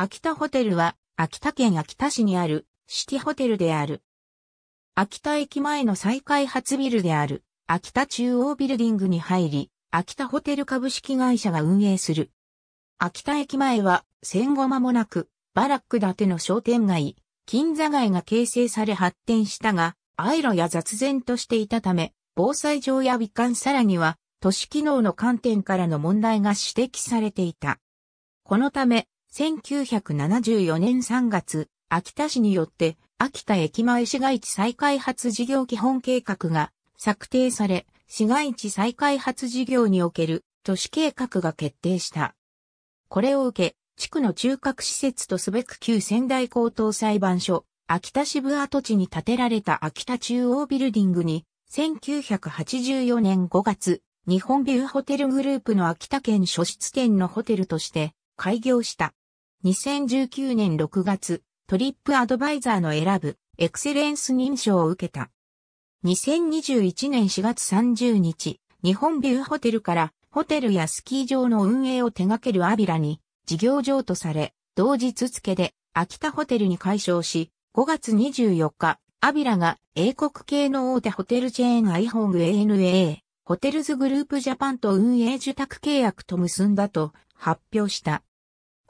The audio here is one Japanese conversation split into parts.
秋田ホテルは、秋田県秋田市にある、シティホテルである。秋田駅前の再開発ビルである、秋田中央ビルディングに入り、秋田ホテル株式会社が運営する。秋田駅前は、戦後間もなく、バラック建ての商店街、金座街が形成され発展したが、アイロや雑然としていたため、防災上や美観さらには、都市機能の観点からの問題が指摘されていた。このため、1974年3月、秋田市によって、秋田駅前市街地再開発事業基本計画が策定され、市街地再開発事業における都市計画が決定した。これを受け、地区の中核施設とすべく旧仙台高等裁判所、秋田支部跡地に建てられた秋田中央ビルディングに、1984年5月、日本ビューホテルグループの秋田県初出店のホテルとして開業した。2019年6月、トリップアドバイザーの選ぶエクセレンス認証を受けた。2021年4月30日、日本ビューホテルからホテルやスキー場の運営を手掛けるアビラに事業譲渡され、同日付で秋田ホテルに解消し、5月24日、アビラが英国系の大手ホテルチェーン iHome ANA、ホテルズグループジャパンと運営受託契約と結んだと発表した。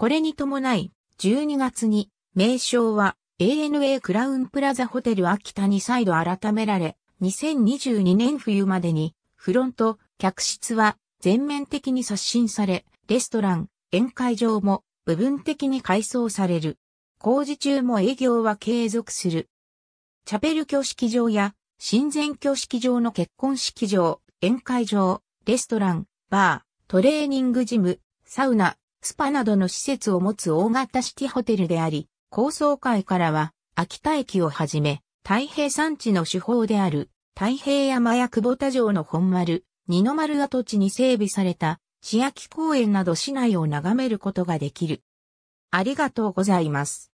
これに伴い、12月に、名称は ANA クラウンプラザホテル秋田に再度改められ、2022年冬までに、フロント、客室は全面的に刷新され、レストラン、宴会場も部分的に改装される。工事中も営業は継続する。チャペル挙式場や、親善挙式場の結婚式場、宴会場、レストラン、バー、トレーニングジム、サウナ、スパなどの施設を持つ大型シティホテルであり、高層階からは、秋田駅をはじめ、太平山地の手法である、太平山や久保田城の本丸、二の丸跡地に整備された、市秋公園など市内を眺めることができる。ありがとうございます。